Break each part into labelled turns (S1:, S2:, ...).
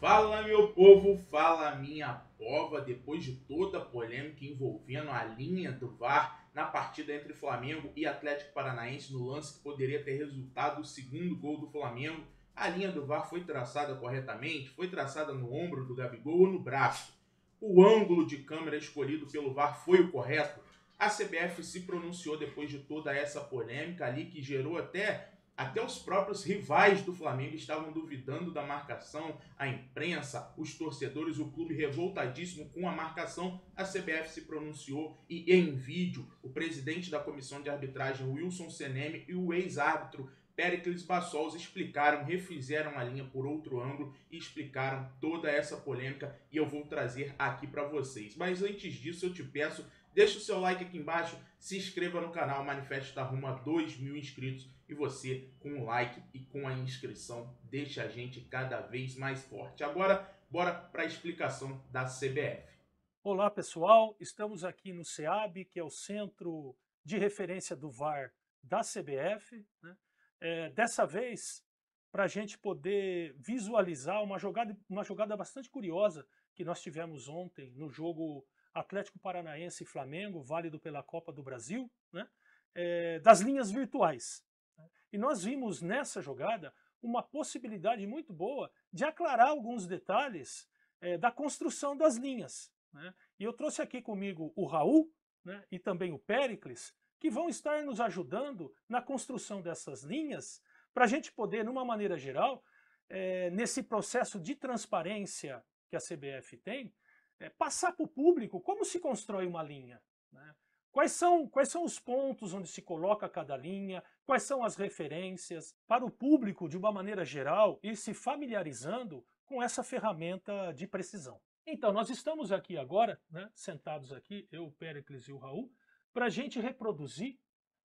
S1: Fala meu povo, fala minha pova. Depois de toda a polêmica envolvendo a linha do VAR na partida entre Flamengo e Atlético Paranaense no lance que poderia ter resultado o segundo gol do Flamengo, a linha do VAR foi traçada corretamente? Foi traçada no ombro do Gabigol ou no braço? O ângulo de câmera escolhido pelo VAR foi o correto? A CBF se pronunciou depois de toda essa polêmica ali que gerou até até os próprios rivais do Flamengo estavam duvidando da marcação, a imprensa, os torcedores, o clube revoltadíssimo com a marcação. A CBF se pronunciou e, em vídeo, o presidente da comissão de arbitragem, Wilson Seneme, e o ex-árbitro Pericles Bassols explicaram, refizeram a linha por outro ângulo e explicaram toda essa polêmica e eu vou trazer aqui para vocês. Mas antes disso, eu te peço Deixe o seu like aqui embaixo, se inscreva no canal, o Manifesto está rumo a 2 mil inscritos e você, com o like e com a inscrição, deixa a gente cada vez mais forte. Agora, bora para a explicação da CBF. Olá pessoal, estamos
S2: aqui no CEAB, que é o Centro de Referência do VAR da CBF. Né? É, dessa vez, para a gente poder visualizar uma jogada, uma jogada bastante curiosa que nós tivemos ontem no jogo Atlético Paranaense e Flamengo, válido pela Copa do Brasil, né? É, das linhas virtuais. Né. E nós vimos nessa jogada uma possibilidade muito boa de aclarar alguns detalhes é, da construção das linhas. Né? E eu trouxe aqui comigo o Raul né, e também o Péricles, que vão estar nos ajudando na construção dessas linhas para a gente poder, numa maneira geral, é, nesse processo de transparência que a CBF tem, é passar para o público como se constrói uma linha. Né? Quais, são, quais são os pontos onde se coloca cada linha, quais são as referências, para o público, de uma maneira geral, ir se familiarizando com essa ferramenta de precisão. Então, nós estamos aqui agora, né, sentados aqui, eu, o Péricles e o Raul, para a gente reproduzir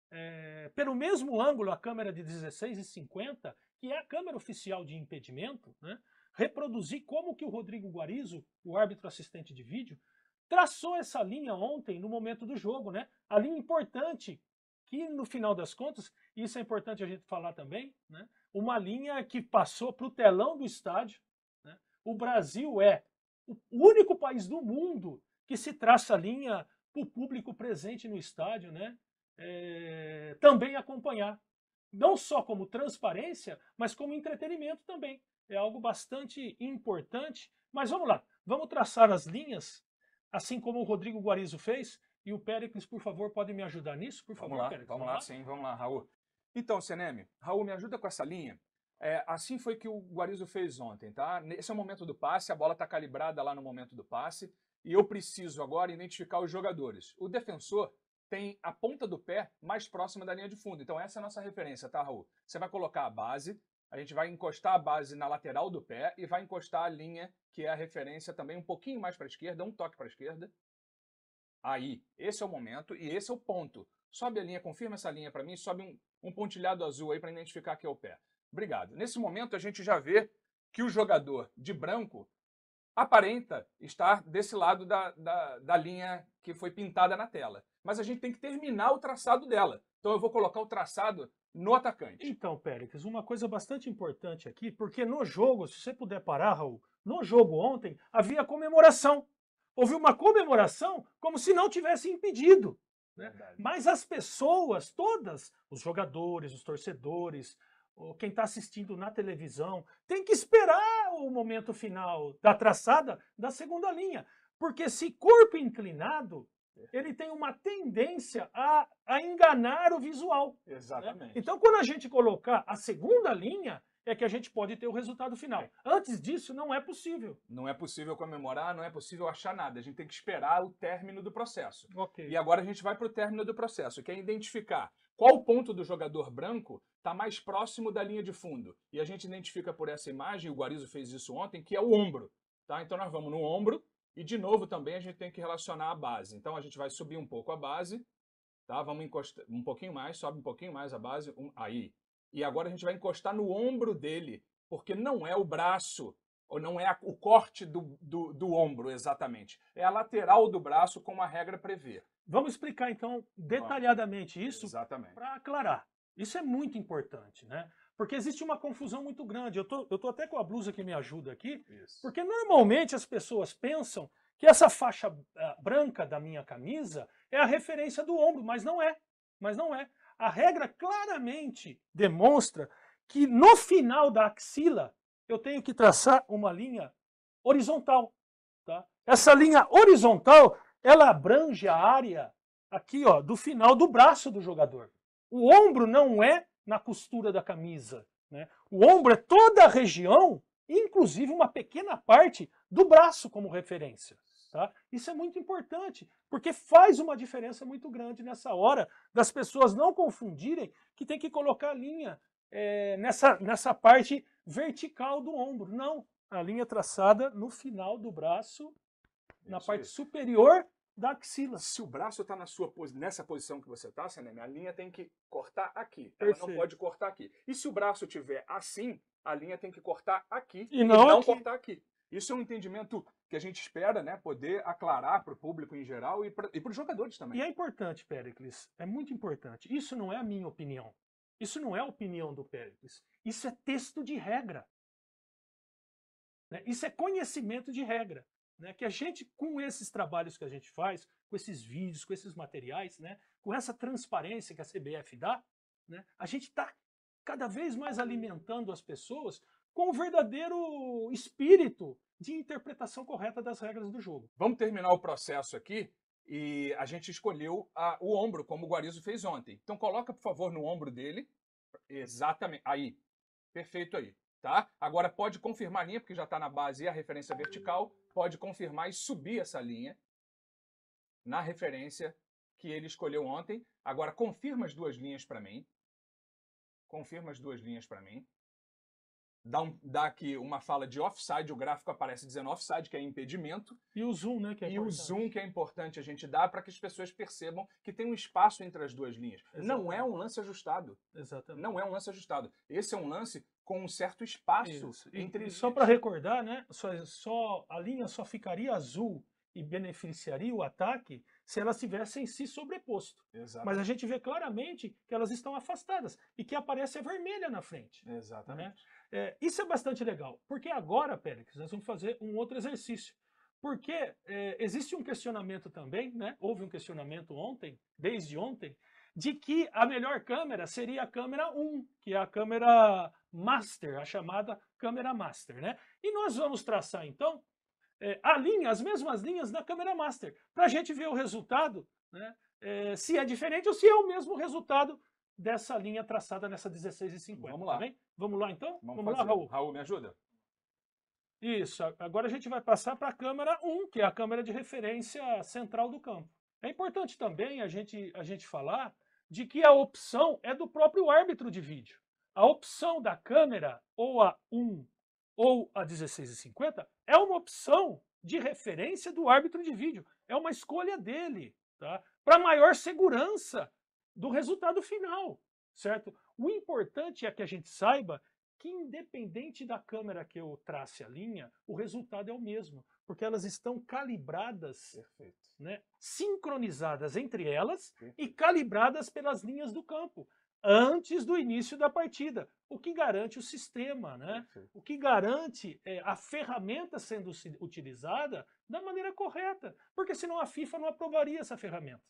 S2: é, pelo mesmo ângulo a câmera de 16 e 50, que é a câmera oficial de impedimento, né, reproduzir como que o Rodrigo Guarizo, o árbitro assistente de vídeo, traçou essa linha ontem no momento do jogo, né? A linha importante que no final das contas, isso é importante a gente falar também, né? Uma linha que passou para o telão do estádio. Né? O Brasil é o único país do mundo que se traça a linha para o público presente no estádio, né? É, também acompanhar. Não só como transparência, mas como entretenimento também é algo bastante importante. Mas vamos lá, vamos traçar as linhas, assim como o Rodrigo Guarizo
S3: fez. E o Péricles, por favor, pode me ajudar nisso? Por vamos favor, lá, Péricles. Vamos, vamos lá, sim, vamos lá, Raul. Então, Seneme, Raul, me ajuda com essa linha. É, assim foi que o Guarizo fez ontem, tá? Esse é o momento do passe, a bola está calibrada lá no momento do passe, e eu preciso agora identificar os jogadores. O defensor tem a ponta do pé mais próxima da linha de fundo, então essa é a nossa referência, tá, Raul? Você vai colocar a base, a gente vai encostar a base na lateral do pé e vai encostar a linha, que é a referência também um pouquinho mais para a esquerda, um toque para a esquerda. Aí, esse é o momento e esse é o ponto. Sobe a linha, confirma essa linha para mim, sobe um, um pontilhado azul aí para identificar que é o pé. Obrigado. Nesse momento, a gente já vê que o jogador de branco aparenta estar desse lado da, da, da, linha que foi pintada na tela. Mas a gente tem que terminar o traçado dela. Então eu vou colocar o traçado no atacante. Então, Péricles, uma coisa bastante importante aqui, porque no jogo, se você puder parar,
S2: Raul, no jogo ontem havia comemoração. Houve uma comemoração como se não tivesse impedido. Né? Mas as pessoas todas, os jogadores, os torcedores, ou quem está assistindo na televisão, tem que esperar o momento final da traçada da segunda linha. Porque se corpo inclinado, é. ele tem uma tendência a, a enganar o visual. Né? Exatamente. Né? Então,
S3: quando a gente colocar a segunda linha, é que a gente pode ter o resultado final. É. Antes disso, não é possível. Não é possível comemorar, não é possível achar nada. A gente tem que esperar o término do processo. Okay. E agora a gente vai para o término do processo, que é identificar qual ponto do jogador branco está mais próximo da linha de fundo. E a gente identifica por essa imagem, o Guarizo fez isso ontem, que é o ombro. Tá? Então nós vamos no ombro e, de novo, também a gente tem que relacionar a base. Então a gente vai subir um pouco a base, tá? vamos encostar um pouquinho mais, sobe um pouquinho mais a base, um, aí. E agora a gente vai encostar no ombro dele, porque não é o braço ou não é o corte do, do, do, ombro exatamente, é a lateral do braço como a regra prevê. Vamos explicar então detalhadamente isso para aclarar. Isso é
S2: muito importante, né? Porque existe uma confusão muito grande. Eu tô, eu tô até com a blusa que me ajuda aqui, isso. porque normalmente as pessoas pensam que essa faixa ah, branca da minha camisa é a referência do ombro, mas não é. Mas não é. A regra claramente demonstra que no final da axila eu tenho que traçar uma linha horizontal. Tá? Essa linha horizontal, ela abrange a área aqui ó, do final do braço do jogador. O ombro não é na costura da camisa. Né? O ombro é toda a região, inclusive uma pequena parte do braço como referência. Tá? Isso é muito importante, porque faz uma diferença muito grande nessa hora das pessoas não confundirem que tem que colocar a linha é, nessa, nessa parte vertical do ombro. Não, a linha
S3: traçada no final do braço, Isso na parte é. superior da axila. Se o braço está na sua nessa posição que você está, Seneme, a linha tem que cortar aqui. Ela não pode cortar aqui. E se o braço estiver assim, a linha tem que cortar aqui e, e não, não aqui. cortar aqui. Isso é um entendimento que a gente espera né, poder aclarar para o público em geral e para os jogadores também. E
S2: é importante, Pericles, é muito importante. Isso não é a minha opinião. Isso não é opinião do Péricles, isso é texto de regra. Né? Isso é conhecimento de regra. Né? Que a gente, com esses trabalhos que a gente faz, com esses vídeos, com esses materiais, né? com essa transparência que a CBF dá, né? a gente está cada vez mais alimentando as pessoas com o verdadeiro espírito de interpretação correta das regras do jogo.
S3: Vamos terminar o processo aqui e a gente escolheu a, o ombro, como o Guarizo fez ontem. Então coloca, por favor, no ombro dele. Exatamente. Aí. Perfeito aí. Tá? Agora pode confirmar a linha, porque já está na base e a referência vertical. Pode confirmar e subir essa linha na referência que ele escolheu ontem. Agora confirma as duas linhas para mim. Confirma as duas linhas para mim dá, um, dá aqui uma fala de offside, o gráfico aparece dizendo offside, que é impedimento. E o zoom, né? Que é e importante. o zoom que é importante a gente dar para que as pessoas percebam que tem um espaço entre as duas linhas. Exatamente. Não é um lance ajustado. Exatamente. Não é um lance ajustado. Esse é um lance com um certo espaço Isso. entre... E, e só para recordar, né?
S2: Só, só, a linha só ficaria azul e beneficiaria o ataque se elas tivessem se sobreposto. Mas a gente vê claramente que elas estão afastadas e que aparece a vermelha na frente. Né? Exatamente. Né? É, isso é bastante legal, porque agora, Pélix, nós vamos fazer um outro exercício. Porque é, existe um questionamento também, né? houve um questionamento ontem, desde ontem, de que a melhor câmera seria a câmera 1, que é a câmera master, a chamada câmera master. Né? E nós vamos traçar, então, é, a linha, as mesmas linhas da câmera master, para a gente ver o resultado, né, é, se é diferente ou se é o mesmo resultado dessa linha traçada nessa 1650. Vamos lá. Tá Vamos lá então? Vamos, Vamos lá, Raul. Raul, me ajuda. Isso, agora a gente vai passar para a câmera 1, que é a câmera de referência central do campo. É importante também a gente, a gente falar de que a opção é do próprio árbitro de vídeo. A opção da câmera, ou a 1 ou a 1650, é uma opção de referência do árbitro de vídeo, é uma escolha dele, tá? Para maior segurança do resultado final, certo? O importante é que a gente saiba que independente da câmera que eu trace a linha, o resultado é o mesmo, porque elas estão calibradas, Perfeito. né? Sincronizadas entre elas Perfeito. e calibradas pelas linhas do campo antes do início da partida, o que garante o sistema, né? O que garante é, a ferramenta sendo utilizada da maneira correta, porque senão a FIFA não aprovaria essa ferramenta.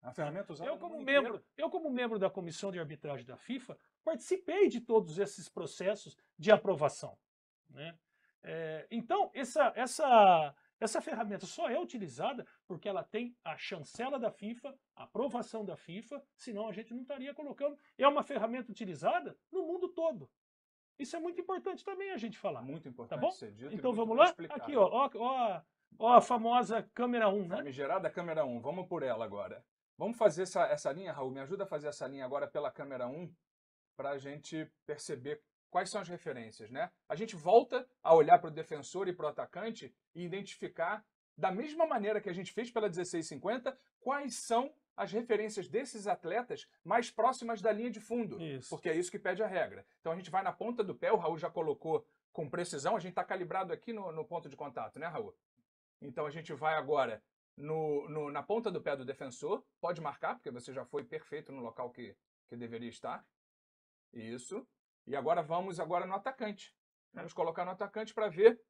S2: A ferramenta usada eu como membro, eu como membro da comissão de arbitragem da FIFA, participei de todos esses processos de aprovação, né? É, então essa essa essa ferramenta só é utilizada porque ela tem a chancela da FIFA, a aprovação da FIFA, senão a gente não estaria colocando. É uma ferramenta utilizada no mundo todo. Isso é muito importante também a gente falar. Muito tá importante tá bom? ser dito. Então vamos lá? Aqui, ó,
S3: ó, ó, ó, a famosa câmera 1, né? Famigerada câmera 1, vamos por ela agora. Vamos fazer essa, essa linha, Raul? Me ajuda a fazer essa linha agora pela câmera 1 para a gente perceber quais são as referências, né? A gente volta a olhar para o defensor e para o atacante e identificar, da mesma maneira que a gente fez pela 1650, quais são as referências desses atletas mais próximas da linha de fundo, isso. porque é isso que pede a regra. Então a gente vai na ponta do pé, o Raul já colocou com precisão, a gente está calibrado aqui no, no, ponto de contato, né, Raul? Então a gente vai agora no, no, na ponta do pé do defensor, pode marcar, porque você já foi perfeito no local que, que deveria estar. Isso. E agora vamos agora no atacante. Vamos né, colocar no atacante para ver.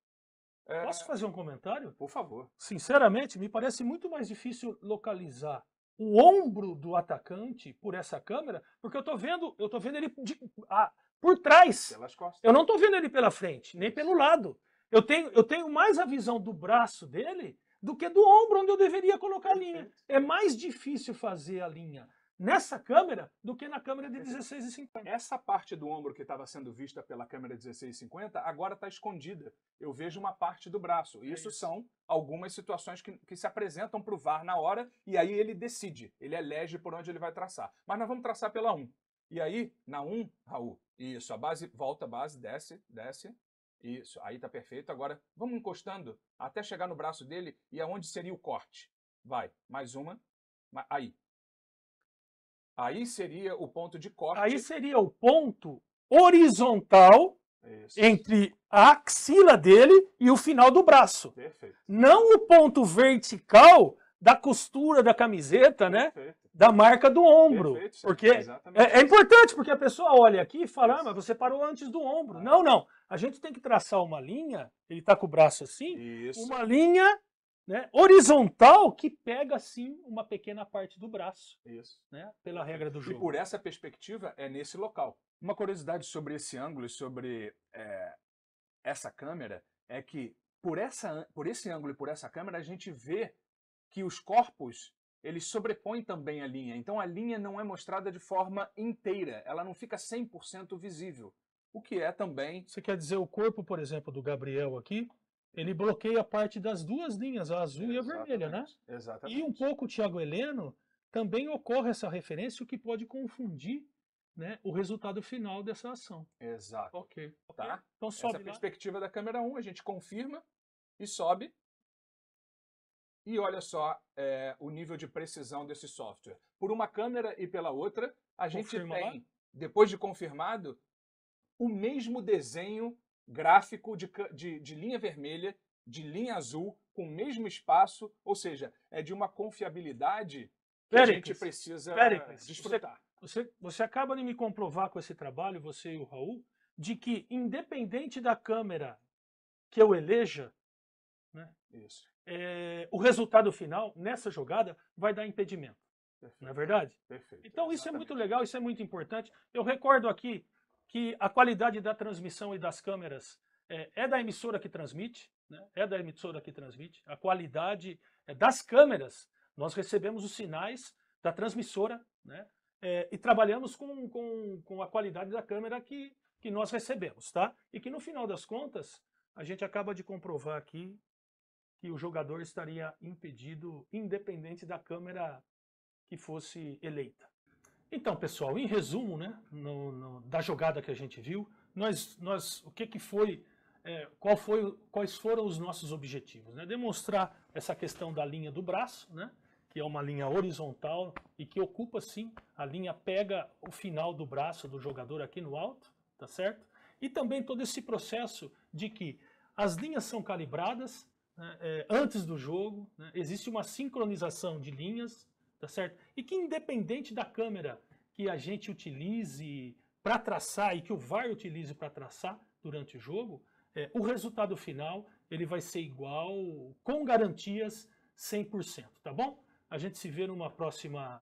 S3: É... Posso fazer um comentário? Por favor.
S2: Sinceramente, me parece muito mais difícil localizar o ombro do atacante por essa câmera, porque eu estou vendo, eu tô vendo ele de, ah, por trás. Eu não estou vendo ele pela frente, nem pelo lado. Eu tenho, eu tenho mais a visão do braço dele do que do ombro onde eu deveria colocar a linha. É mais difícil fazer a linha nessa câmera do que na câmera de 16,50.
S3: Essa parte do ombro que estava sendo vista pela câmera 16,50 agora está escondida. Eu vejo uma parte do braço. É isso, isso, são algumas situações que, que se apresentam para o VAR na hora e aí ele decide, ele elege por onde ele vai traçar. Mas nós vamos traçar pela 1. E aí, na 1, Raul, isso, a base, volta a base, desce, desce, isso, aí está perfeito. Agora, vamos encostando até chegar no braço dele e aonde seria o corte. Vai, mais uma, aí, Aí seria o ponto de corte. Aí
S2: seria o ponto horizontal Isso. entre a axila dele e o final do braço. Perfeito. Não o ponto vertical da costura da camiseta, né? Perfeito. Da marca do ombro. Perfeito, sim. porque é, é, importante, porque a pessoa olha aqui e fala, ah, mas você parou antes do ombro. Ah. Não, não. A gente tem que traçar uma linha, ele está com o braço assim, Isso. uma linha né, horizontal que pega assim uma pequena parte do braço. Isso. Né, pela regra do jogo. E por
S3: essa perspectiva é nesse local. Uma curiosidade sobre esse ângulo e sobre é, essa câmera é que por, essa, por esse ângulo e por essa câmera a gente vê que os corpos eles sobrepõem também a linha. Então a linha não é mostrada de forma inteira, ela não fica 100% visível. O que é também. Você quer dizer o corpo, por exemplo, do
S2: Gabriel aqui, ele bloqueia a parte das duas linhas, a azul Exatamente. e a vermelha, né? Exatamente. E um pouco o Heleno também ocorre essa referência, o que pode confundir né, o resultado final dessa ação.
S3: Exato. Ok. Tá? Então é sobe. Essa perspectiva da câmera 1, a gente confirma e sobe. E olha só é, o nível de precisão desse software. Por uma câmera e pela outra, a gente Confirma tem, lá? depois de confirmado, o mesmo desenho gráfico de, de, de linha vermelha, de linha azul, com o mesmo espaço, ou seja, é de uma confiabilidade
S2: que a gente precisa Péricles,
S3: desfrutar. Você, você, você acaba de me comprovar com esse
S2: trabalho, você e o Raul, de que independente da câmera que eu eleja, né, é, o resultado final nessa jogada vai dar impedimento. Perfeito. Não é verdade? Perfeito. Então isso Exatamente. é muito legal, isso é muito importante. Eu recordo aqui que a qualidade da transmissão e das câmeras é, é da emissora que transmite, né? é da emissora que transmite, a qualidade é das câmeras, nós recebemos os sinais da transmissora né? É, e trabalhamos com, com, com a qualidade da câmera que, que nós recebemos, tá? E que no final das contas, a gente acaba de comprovar aqui que o jogador estaria impedido independente da câmera que fosse eleita. Então, pessoal, em resumo, né, no, no, da jogada que a gente viu, nós, nós o que, que foi, é, qual foi, quais foram os nossos objetivos? Né? Demonstrar essa questão da linha do braço, né, que é uma linha horizontal e que ocupa sim, a linha pega o final do braço do jogador aqui no alto, tá certo? E também todo esse processo de que as linhas são calibradas né, é, antes do jogo, né, existe uma sincronização de linhas, tá certo? E que independente da câmera que a gente utilize para traçar e que o VAR utilize para traçar durante o jogo, é, o resultado final ele vai ser igual com garantias 100%, tá bom? A gente se vê numa próxima